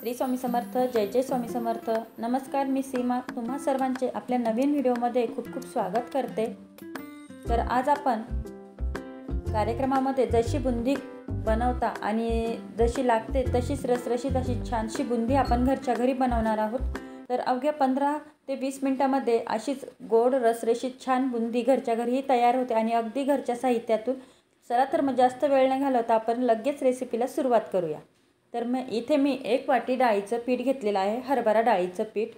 श्री स्वामी समर्थ जय जय स्वामी समर्थ नमस्कार मी सीमा तुम्हा सर्वांचे आपल्या नवीन व्हिडिओमध्ये खूप खूप स्वागत करते तर आज आपण कार्यक्रमामध्ये जशी बुंदी बनवता आणि जशी लागते तशीच रसरशीत अशी छानशी बुंदी आपण घरच्या घरी बनवणार आहोत तर अवघ्या पंधरा ते वीस मिनटामध्ये अशीच गोड रसरशीत छान बुंदी घरच्या घरीही तयार होते आणि अगदी घरच्या साहित्यातून चला तर मग जास्त वेळ न घालवता आपण लगेच रेसिपीला सुरुवात करूया तर मग इथे मी एक वाटी डाळीचं पीठ घेतलेलं आहे हरभरा डाळीचं पीठ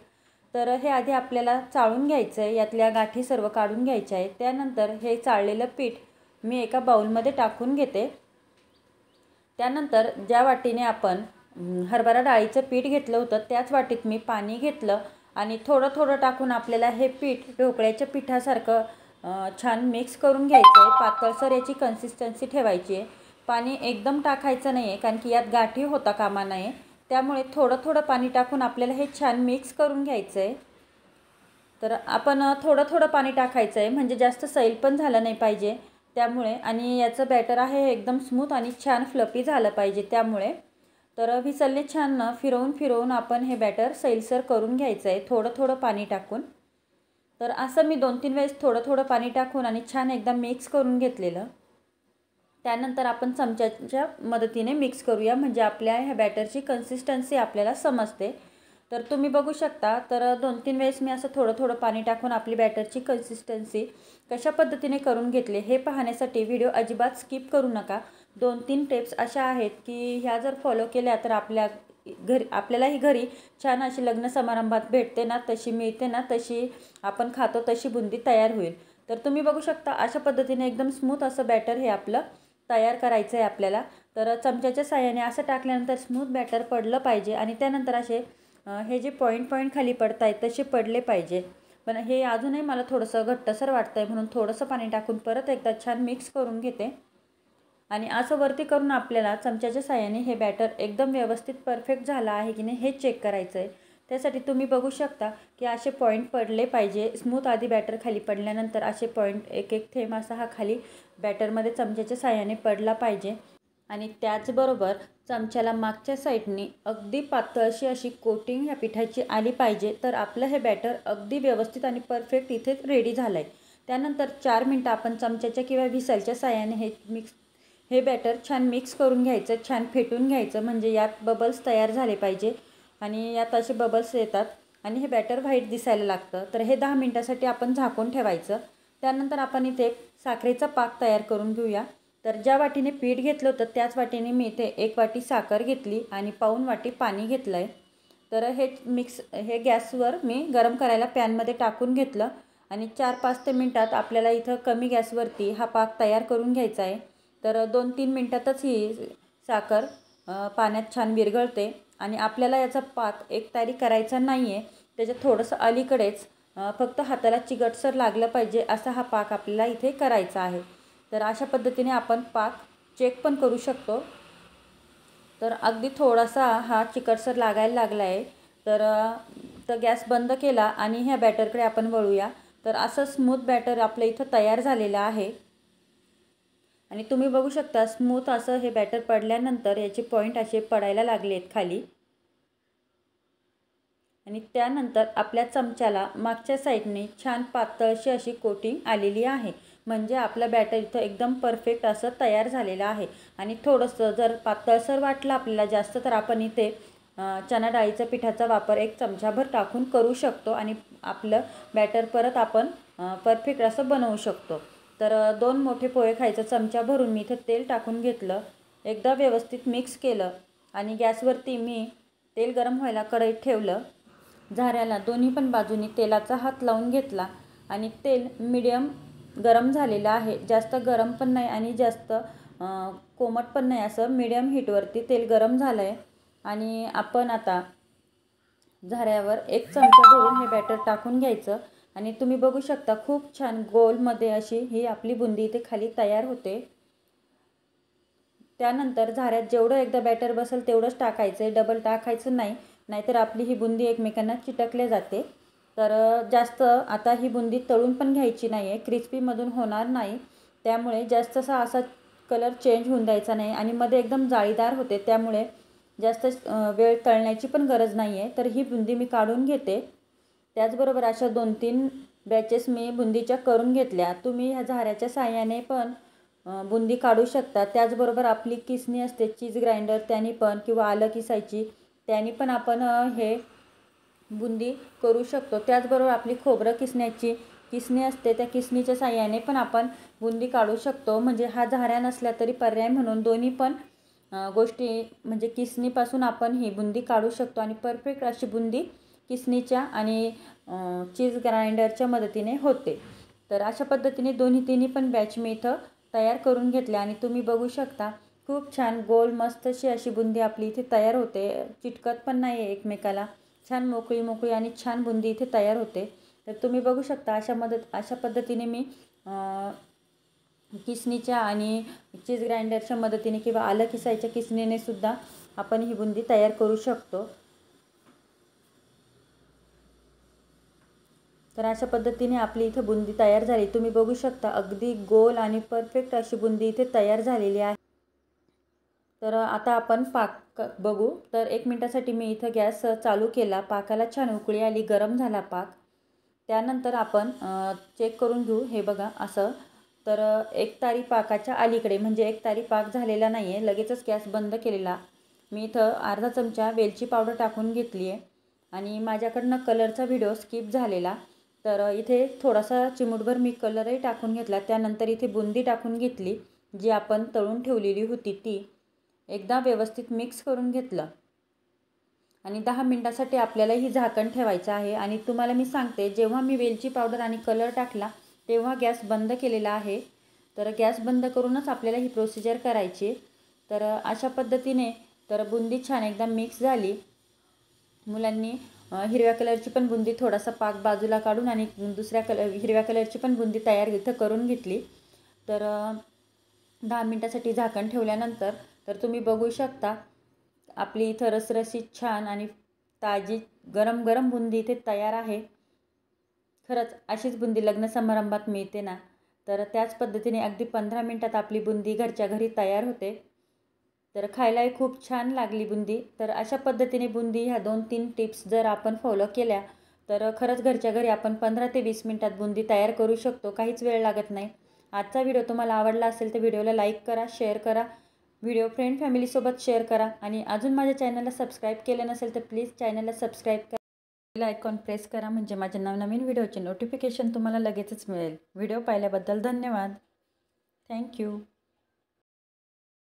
तर हे आधी आपल्याला चाळून घ्यायचं आहे यातल्या गाठी सर्व काढून घ्यायच्या आहे त्यानंतर हे चाळलेलं पीठ मी एका बाऊलमध्ये टाकून घेते त्यानंतर ज्या वाटीने आपण हरभरा डाळीचं पीठ घेतलं होतं त्याच वाटीत मी पाणी घेतलं आणि थोडं थोडं टाकून आपल्याला हे पीठ ढोकळ्याच्या पिठासारखं छान मिक्स करून घ्यायचं आहे पातळसर याची कन्सिस्टन्सी ठेवायची आहे पाणी एकदम टाकायचं नाही आहे कारण की यात गाठी होता कामा नाही त्यामुळे थोडं थोडं पाणी टाकून आपल्याला हे छान मिक्स करून घ्यायचं आहे तर आपण थोडं थोडं पाणी टाकायचं आहे म्हणजे जास्त सैल पण झालं नाही पाहिजे त्यामुळे आणि याचं बॅटर आहे एकदम स्मूथ आणि छान फ्लपी झालं पाहिजे त्यामुळे तर विसरले छान फिरवून फिरवून आपण हे बॅटर सैलसर करून घ्यायचं आहे थोडं थोडं पाणी टाकून तर असं मी दोन तीन वेळेस थोडं थोडं पाणी टाकून आणि छान एकदम मिक्स करून घेतलेलं त्यानंतर आपण चमच्याच्या मदतीने मिक्स करूया म्हणजे आपल्या ह्या बॅटरची कन्सिस्टन्सी आपल्याला समजते तर तुम्ही बघू शकता तर दोन तीन वेळेस मी असं थोडं थोडं पाणी टाकून आपली बॅटरची कन्सिस्टन्सी कशा पद्धतीने करून घेतले हे पाहण्यासाठी व्हिडिओ अजिबात स्किप करू नका दोन तीन टिप्स अशा आहेत की ह्या जर फॉलो केल्या तर आपल्या घरी आपल्यालाही घरी छान अशी लग्न समारंभात भेटते ना तशी मिळते ना तशी आपण खातो तशी बुंदी तयार होईल तर तुम्ही बघू शकता अशा पद्धतीने एकदम स्मूथ असं बॅटर हे आपलं तयार करायचं आहे आपल्याला तर चमच्याच्या साह्याने असं टाकल्यानंतर स्मूथ बॅटर पडलं पाहिजे आणि त्यानंतर असे हे जे पॉईंट पॉईंट खाली पडत आहेत तसे पडले पाहिजे पण हे अजूनही मला थोडंसं घट्टसर वाटतं आहे म्हणून थोडंसं पाणी टाकून परत एकदा छान मिक्स करून घेते आणि असं वरती करून आपल्याला चमच्याच्या साह्याने हे बॅटर एकदम व्यवस्थित परफेक्ट झालं आहे की नाही हे चेक करायचं आहे त्यासाठी तुम्ही बघू शकता की असे पॉईंट पडले पाहिजे स्मूथ आधी बॅटर खाली पडल्यानंतर असे पॉईंट एक एक थेंब असा हा खाली बॅटरमध्ये चमच्याच्या साह्याने पडला पाहिजे आणि त्याचबरोबर चमच्याला मागच्या साईडनी अगदी पातळशी अशी कोटिंग ह्या पिठाची आली पाहिजे तर आपलं हे बॅटर अगदी व्यवस्थित आणि परफेक्ट इथेच रेडी झालं आहे त्यानंतर चार मिनटं आपण चमच्याच्या किंवा व्हिसलच्या साह्याने हे मिक्स हे बॅटर छान मिक्स करून घ्यायचं छान फेटून घ्यायचं म्हणजे यात बबल्स तयार झाले पाहिजे आणि यात असे बबल्स येतात आणि हे बॅटर व्हाईट दिसायला लागतं तर हे दहा मिनटासाठी आपण झाकून ठेवायचं त्यानंतर आपण इथे साखरेचा पाक तयार करून घेऊया तर ज्या वाटीने पीठ घेतलं होतं त्याच वाटीने मी इथे एक वाटी साखर घेतली आणि पाऊन वाटी पाणी घेतलं आहे तर हे मिक्स हे गॅसवर मी गरम करायला पॅनमध्ये टाकून घेतलं आणि चार पाच ते मिनटात आपल्याला इथं कमी गॅसवरती हा पाक तयार करून घ्यायचा आहे तर दोन तीन मिनटातच ही साखर पाण्यात छान विरघळते आणि आपल्याला याचा पाक एक तयारी करायचा नाही आहे त्याच्या थोडंसं अलीकडेच फक्त हाताला चिकटसर लागलं पाहिजे असा हा पाक आपल्याला इथे करायचा आहे तर अशा पद्धतीने आपण पाक चेक पण करू शकतो तर अगदी थोडासा हा चिकटसर लागायला लागला आहे तर तर गॅस बंद केला आणि ह्या बॅटरकडे आपण वळूया तर असं स्मूथ बॅटर आपलं इथं तयार झालेलं आहे आणि तुम्ही बघू शकता स्मूथ असं हे बॅटर पडल्यानंतर याचे पॉईंट असे पडायला लागले आहेत खाली आणि त्यानंतर आपल्या चमच्याला मागच्या साईडने छान पातळशी अशी कोटिंग आलेली आहे म्हणजे आपलं बॅटर इथं एकदम परफेक्ट असं तयार झालेलं आहे आणि थोडंसं जर पातळसर वाटलं आपल्याला जास्त तर आपण इथे चना डाळीच्या पिठाचा वापर एक चमचाभर टाकून करू शकतो आणि आपलं बॅटर परत आपण परफेक्ट असं बनवू शकतो तर दोन मोठे पोहे खायचं चमचा भरून मी इथं तेल टाकून घेतलं एकदा व्यवस्थित मिक्स केलं आणि गॅसवरती मी तेल गरम व्हायला कढईत ठेवलं झाऱ्याला दोन्ही पण बाजूनी तेलाचा हात लावून घेतला आणि तेल मिडियम गरम झालेलं आहे जास्त गरम पण नाही आणि जास्त कोमट पण नाही असं मिडियम हीटवरती तेल गरम झालं आहे आणि आपण आता झाऱ्यावर एक चमचा भरून हे बॅटर टाकून घ्यायचं आणि तुम्ही बघू शकता खूप छान गोलमध्ये अशी ही आपली बुंदी इथे खाली तयार होते त्यानंतर झाऱ्यात जेवढं एकदा बॅटर बसेल तेवढंच टाकायचं आहे डबल टाकायचं नाही नाहीतर आपली ही बुंदी एकमेकांना चिटकले जाते तर जास्त आता ही बुंदी तळून पण घ्यायची नाही आहे क्रिस्पीमधून होणार नाही त्यामुळे जास्तसा असा कलर चेंज होऊन द्यायचा नाही आणि मध्ये एकदम जाळीदार होते त्यामुळे जास्त वेळ तळण्याची पण गरज नाही आहे तर ही बुंदी मी काढून घेते त्याचबरोबर अशा दोन तीन बॅचेस मी बुंदीच्या करून घेतल्या तुम्ही ह्या झाऱ्याच्या साह्याने पण बुंदी काढू शकतात त्याचबरोबर आपली किसणी असते चीज ग्राइंडर त्याने पण किंवा आलं किसायची त्याने पण आपण हे बुंदी करू शकतो त्याचबरोबर आपली खोबरं किसण्याची किसणी असते त्या किसणीच्या साह्याने पण आपण बुंदी काढू शकतो म्हणजे हा झाऱ्या नसला तरी पर्याय म्हणून दोन्ही पण गोष्टी म्हणजे किसणीपासून आपण ही बुंदी काढू शकतो आणि परफेक्ट अशी बुंदी किसणीच्या आणि चीज ग्राइंडरच्या मदतीने होते तर अशा पद्धतीने दोन्ही तिन्ही पण बॅच मी इथं तयार करून घेतल्या आणि तुम्ही बघू शकता खूप छान गोल मस्त अशी अशी बुंदी आपली इथे तयार होते चिटकत पण नाही आहे एकमेकाला छान मोकळी मोकळी आणि छान बुंदी इथे तयार होते तर तुम्ही बघू शकता अशा मदत अशा पद्धतीने मी किसनीच्या आणि चीज ग्राइंडरच्या मदतीने किंवा आलं किसायच्या किसणीने सुद्धा आपण ही बुंदी तयार करू शकतो तर अशा पद्धतीने आपली इथे बुंदी तयार झाली तुम्ही बघू शकता अगदी गोल आणि परफेक्ट अशी बुंदी इथे तयार झालेली आहे तर आता आपण पाक बघू तर एक मिनटासाठी मी इथं गॅस चालू केला पाकाला छान उकळी आली गरम झाला पाक त्यानंतर आपण चेक करून घेऊ हे बघा असं तर एक तारी पाकाच्या अलीकडे म्हणजे एक तारी पाक झालेला नाही आहे लगेचच गॅस बंद केलेला मी इथं अर्धा चमचा वेलची पावडर टाकून घेतली आहे आणि माझ्याकडनं कलरचा व्हिडिओ स्किप झालेला तर इथे थोडासा चिमूटभर मी कलरही टाकून घेतला त्यानंतर इथे बुंदी टाकून घेतली जी आपण तळून ठेवलेली होती ती एकदा व्यवस्थित मिक्स करून घेतलं आणि दहा मिनटासाठी आपल्याला ही झाकण ठेवायचं आहे आणि तुम्हाला मी सांगते जेव्हा मी वेलची पावडर आणि कलर टाकला तेव्हा गॅस बंद केलेला आहे तर गॅस बंद करूनच आपल्याला ही प्रोसिजर करायची तर अशा पद्धतीने तर बुंदी छान एकदा मिक्स झाली मुलांनी हिरव्या कलरची पण बुंदी थोडासा पाक बाजूला काढून आणि दुसऱ्या कलर हिरव्या कलरची पण बुंदी तयार इथं करून घेतली तर दहा मिनटासाठी झाकण ठेवल्यानंतर तर तुम्ही बघू शकता आपली इथं रसरशीत छान आणि ताजी गरम गरम बुंदी इथे तयार आहे खरंच अशीच बुंदी लग्न समारंभात मिळते ना तर त्याच पद्धतीने अगदी पंधरा मिनटात आपली बुंदी घरच्या घरी तयार होते तर खायलाही खूप छान लागली बुंदी तर अशा पद्धतीने बुंदी ह्या दोन तीन टिप्स जर आपण फॉलो केल्या तर खरंच घरच्या घरी आपण पंधरा ते वीस मिनटात बुंदी तयार करू शकतो काहीच वेळ लागत नाही आजचा व्हिडिओ तुम्हाला आवडला असेल तर व्हिडिओला लाईक करा शेअर करा व्हिडिओ फ्रेंड फॅमिलीसोबत शेअर करा आणि अजून माझ्या चॅनलला सबस्क्राईब केलं नसेल तर प्लीज चॅनलला सबस्क्राईब करा बेल आयकॉन प्रेस करा म्हणजे माझ्या नवनवीन व्हिडिओचे नोटिफिकेशन तुम्हाला लगेचच मिळेल व्हिडिओ पाहिल्याबद्दल धन्यवाद थँक्यू